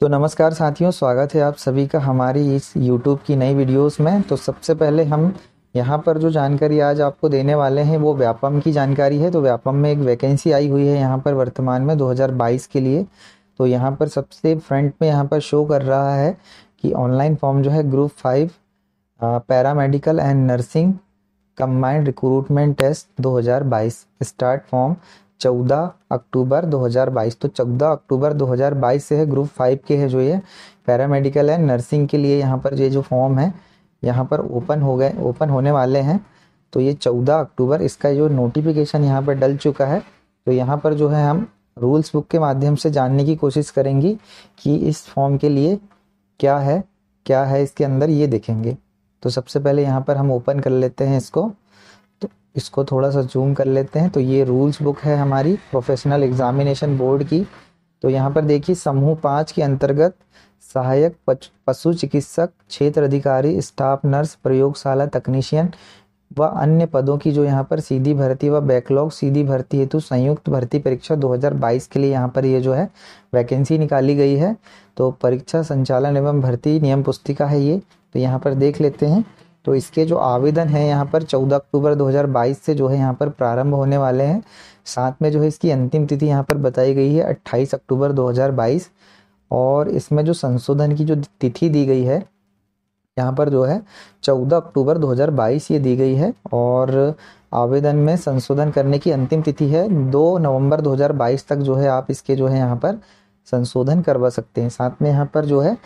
तो नमस्कार साथियों स्वागत है आप सभी का हमारी इस YouTube की नई वीडियोस में तो सबसे पहले हम यहाँ पर जो जानकारी आज आपको देने वाले हैं वो व्यापम की जानकारी है तो व्यापम में एक वैकेंसी आई हुई है यहाँ पर वर्तमान में 2022 के लिए तो यहाँ पर सबसे फ्रंट में यहाँ पर शो कर रहा है कि ऑनलाइन फॉर्म जो है group five paramedical and nursing combined recruitment test 2022 start form चौदह अक्टूबर 2022 तो चौदह अक्टूबर 2022 से है ग्रुप फाइव के है जो ये पैरामेडिकल है नर्सिंग के लिए यहाँ पर ये जो फॉर्म है यहाँ पर ओपन हो गए ओपन होने वाले हैं तो ये चौदह अक्टूबर इसका जो नोटिफिकेशन यहाँ पर डल चुका है तो यहाँ पर जो है हम रूल्स बुक के माध्यम से जानने की कोशिश करेंगी कि इस फॉर्म के लिए क्या है क्या है इसके अंदर ये देखेंगे तो सबसे पहले यहाँ पर हम ओपन कर लेते हैं इसको इसको थोड़ा सा जूम कर लेते हैं तो ये रूल्स बुक है हमारी प्रोफेशनल एग्जामिनेशन बोर्ड की तो यहाँ पर देखिए समूह पाँच के अंतर्गत सहायक पशु चिकित्सक क्षेत्र अधिकारी स्टाफ नर्स प्रयोगशाला तकनीशियन व अन्य पदों की जो यहाँ पर सीधी भर्ती व बैकलॉग सीधी भर्ती हेतु संयुक्त भर्ती परीक्षा 2022 के लिए यहाँ पर ये यह जो है वैकेंसी निकाली गई है तो परीक्षा संचालन एवं भर्ती नियम पुस्तिका है ये तो यहाँ पर देख लेते हैं तो इसके जो आवेदन है यहाँ पर 14 अक्टूबर 2022 से जो है यहाँ पर प्रारंभ होने वाले हैं साथ में जो है इसकी अंतिम तिथि यहाँ पर बताई गई है 28 अक्टूबर 2022 और इसमें जो संशोधन की जो तिथि दी गई है यहाँ पर जो है 14 अक्टूबर 2022 ये दी गई है और आवेदन में संशोधन करने की अंतिम तिथि है दो नवंबर बाईस तक जो है आप इसके जो है यहाँ पर संशोधन करवा सकते हैं साथ में यहाँ पर जो है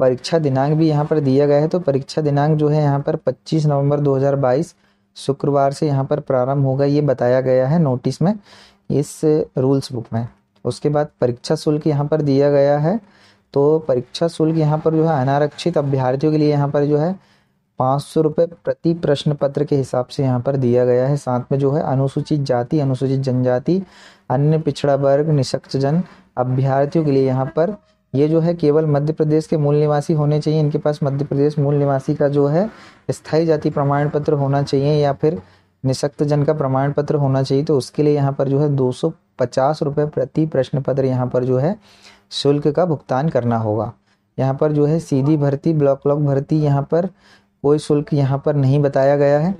परीक्षा दिनांक भी यहाँ पर दिया गया है तो परीक्षा दिनांक जो है यहाँ पर 25 नवंबर 2022 शुक्रवार से यहाँ पर प्रारंभ होगा ये बताया गया है नोटिस में इस रूल्स बुक में उसके बाद परीक्षा शुल्क यहाँ पर दिया गया है तो परीक्षा शुल्क यहाँ पर जो है अनारक्षित अभ्यर्थियों के लिए यहाँ पर जो है पाँच सौ रुपये प्रति प्रश्न पत्र के हिसाब से यहाँ पर दिया गया है साथ में जो है अनुसूचित जाति अनुसूचित जनजाति अन्य पिछड़ा वर्ग जन अभ्यर्थियों के लिए यहाँ पर ये जो है केवल मध्य प्रदेश के मूल निवासी होने चाहिए इनके पास मध्य प्रदेश मूल निवासी का जो है स्थायी जाति प्रमाण पत्र होना चाहिए या फिर निशक्त जन का प्रमाण पत्र होना चाहिए तो उसके लिए यहाँ पर जो है दो सौ पचास प्रति प्रश्न पत्र यहाँ पर जो है शुल्क का भुगतान करना होगा यहाँ पर जो है सीधी भर्ती ब्लॉक ब्लॉक भर्ती यहाँ पर कोई शुल्क यहाँ पर नहीं बताया गया है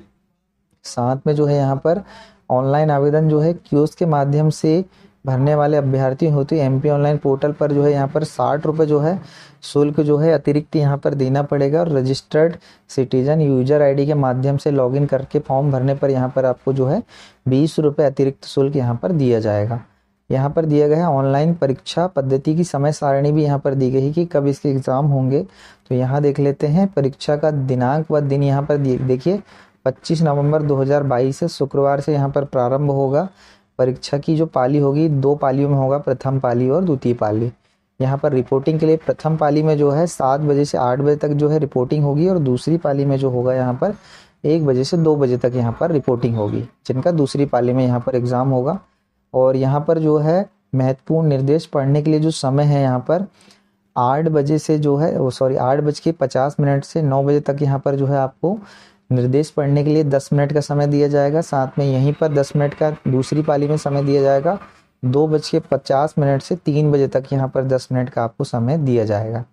साथ में जो है यहाँ पर ऑनलाइन आवेदन जो है क्यूज के माध्यम से भरने वाले अभ्यर्थी होते एम ऑनलाइन पोर्टल पर जो है यहाँ पर साठ रुपये जो है शुल्क जो है अतिरिक्त यहाँ पर देना पड़ेगा और रजिस्टर्ड सिटीजन यूजर आईडी के माध्यम से लॉगिन करके फॉर्म भरने पर यहाँ पर आपको जो है बीस रुपये अतिरिक्त शुल्क यहाँ पर दिया जाएगा यहाँ पर दिया गया है ऑनलाइन परीक्षा पद्धति की समय सारणी भी यहाँ पर दी गई कि कब इसके एग्ज़ाम होंगे तो यहाँ देख लेते हैं परीक्षा का दिनांक व दिन यहाँ पर देखिए 25 नवंबर 2022 से शुक्रवार से यहाँ पर प्रारंभ होगा परीक्षा की जो पाली होगी दो पालियों में होगा प्रथम पाली और द्वितीय पाली यहाँ पर रिपोर्टिंग के लिए प्रथम पाली में जो है सात बजे से आठ बजे तक जो है रिपोर्टिंग होगी और दूसरी पाली में जो होगा यहाँ पर एक बजे से दो बजे तक यहाँ पर रिपोर्टिंग होगी जिनका दूसरी पाली में यहाँ पर एग्ज़ाम होगा और यहाँ पर जो है महत्वपूर्ण निर्देश पढ़ने के लिए जो समय है यहाँ पर आठ बजे से जो है वो सॉरी आठ बज के पचास मिनट से नौ बजे तक यहाँ पर जो है आपको निर्देश पढ़ने के लिए दस मिनट का समय दिया जाएगा साथ में यहीं पर दस मिनट का दूसरी पाली में समय दिया जाएगा दो बज के पचास मिनट से तीन बजे तक यहाँ पर दस मिनट का आपको समय दिया जाएगा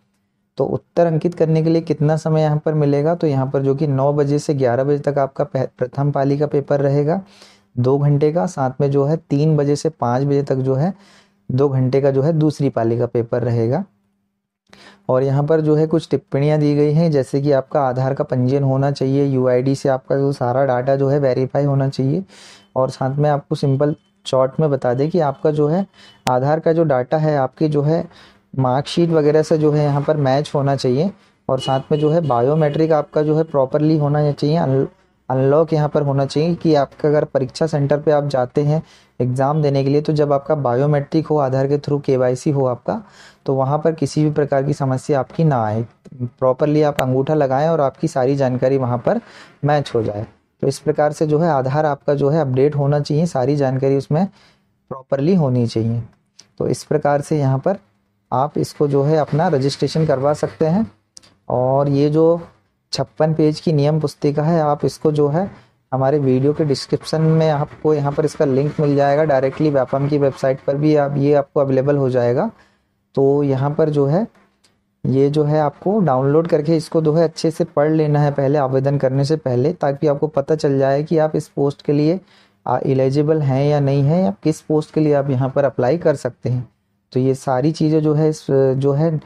तो उत्तर अंकित करने के लिए कितना समय यहाँ पर मिलेगा तो यहाँ पर जो कि नौ बजे से ग्यारह बजे तक आपका प्रथम पाली का पेपर रहेगा दो घंटे का साथ में जो है तीन बजे से पाँच बजे तक जो है दो घंटे का जो है दूसरी पाली का पेपर रहेगा और यहाँ पर जो है कुछ टिप्पणियाँ दी गई हैं जैसे कि आपका आधार का पंजीयन होना चाहिए यू से आपका जो सारा डाटा जो है वेरीफाई होना चाहिए और साथ में आपको सिंपल शॉर्ट में बता दें कि आपका जो है आधार का जो डाटा है आपकी जो है मार्कशीट वगैरह से जो है यहाँ पर मैच होना चाहिए और साथ में जो है बायोमेट्रिक आपका जो है प्रॉपरली होना चाहिए अनलॉक यहाँ पर होना चाहिए कि आपका अगर परीक्षा सेंटर पे आप जाते हैं एग्ज़ाम देने के लिए तो जब आपका बायोमेट्रिक हो आधार के थ्रू के हो आपका तो वहाँ पर किसी भी प्रकार की समस्या आपकी ना आए प्रॉपरली आप अंगूठा लगाएं और आपकी सारी जानकारी वहाँ पर मैच हो जाए तो इस प्रकार से जो है आधार आपका जो है अपडेट होना चाहिए सारी जानकारी उसमें प्रॉपरली होनी चाहिए तो इस प्रकार से यहाँ पर आप इसको जो है अपना रजिस्ट्रेशन करवा सकते हैं और ये जो छप्पन पेज की नियम पुस्तिका है आप इसको जो है हमारे वीडियो के डिस्क्रिप्शन में आपको यहाँ पर इसका लिंक मिल जाएगा डायरेक्टली व्यापम की वेबसाइट पर भी आप ये आपको अवेलेबल हो जाएगा तो यहाँ पर जो है ये जो है आपको डाउनलोड करके इसको जो है अच्छे से पढ़ लेना है पहले आवेदन करने से पहले ताकि आपको पता चल जाए कि आप इस पोस्ट के लिए एलिजिबल हैं या नहीं हैं या किस पोस्ट के लिए आप यहाँ पर अप्लाई कर सकते हैं तो ये सारी चीज़ें जो है जो है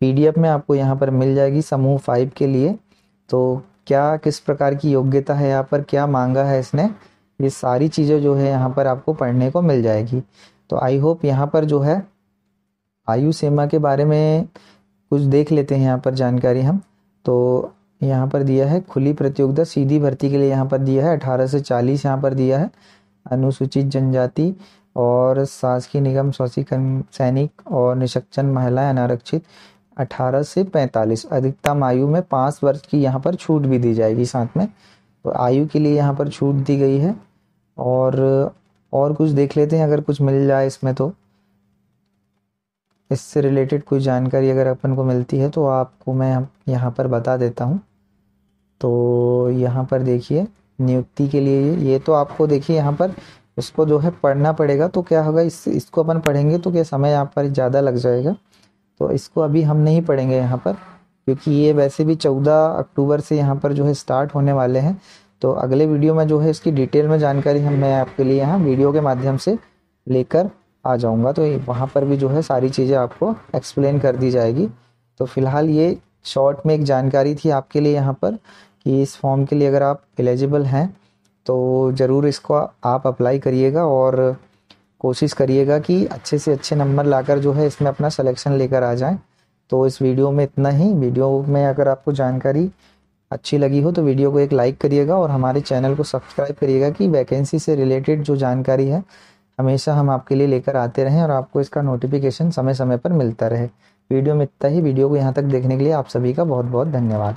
पीडीएफ में आपको यहाँ पर मिल जाएगी समूह फाइव के लिए तो क्या किस प्रकार की योग्यता है यहाँ पर क्या मांगा है इसने ये सारी चीज़ें जो है यहाँ पर आपको पढ़ने को मिल जाएगी तो आई होप यहाँ पर जो है आयु सीमा के बारे में कुछ देख लेते हैं यहाँ पर जानकारी हम तो यहाँ पर दिया है खुली प्रतियोगिता सीधी भर्ती के लिए यहाँ पर दिया है अठारह से चालीस यहाँ पर दिया है अनुसूचित जनजाति और शासकीय निगम स्वास्थ्य सैनिक और निशक्चन महिलाएं अनारक्षित 18 से 45 अधिकतम आयु में पाँच वर्ष की यहाँ पर छूट भी दी जाएगी साथ में तो आयु के लिए यहाँ पर छूट दी गई है और और कुछ देख लेते हैं अगर कुछ मिल जाए इसमें तो इससे रिलेटेड कोई जानकारी अगर अपन को मिलती है तो आपको मैं यहाँ पर बता देता हूँ तो यहाँ पर देखिए नियुक्ति के लिए ये तो आपको देखिए यहाँ पर इसको जो है पढ़ना पड़ेगा तो क्या होगा इस इसको अपन पढ़ेंगे तो क्या समय यहाँ पर ज़्यादा लग जाएगा तो इसको अभी हम नहीं पढ़ेंगे यहाँ पर क्योंकि ये वैसे भी चौदह अक्टूबर से यहाँ पर जो है स्टार्ट होने वाले हैं तो अगले वीडियो में जो है इसकी डिटेल में जानकारी हम मैं आपके लिए यहाँ वीडियो के माध्यम से लेकर आ जाऊँगा तो वहाँ पर भी जो है सारी चीज़ें आपको एक्सप्लेन कर दी जाएगी तो फिलहाल ये शॉर्ट में एक जानकारी थी आपके लिए यहाँ पर कि इस फॉर्म के लिए अगर आप एलिजिबल हैं तो ज़रूर इसको आप अप्लाई करिएगा और कोशिश करिएगा कि अच्छे से अच्छे नंबर लाकर जो है इसमें अपना सिलेक्शन लेकर आ जाएं तो इस वीडियो में इतना ही वीडियो में अगर आपको जानकारी अच्छी लगी हो तो वीडियो को एक लाइक करिएगा और हमारे चैनल को सब्सक्राइब करिएगा कि वैकेंसी से रिलेटेड जो जानकारी है हमेशा हम आपके लिए लेकर आते रहें और आपको इसका नोटिफिकेशन समय समय पर मिलता रहे वीडियो में इतना ही वीडियो को यहाँ तक देखने के लिए आप सभी का बहुत बहुत धन्यवाद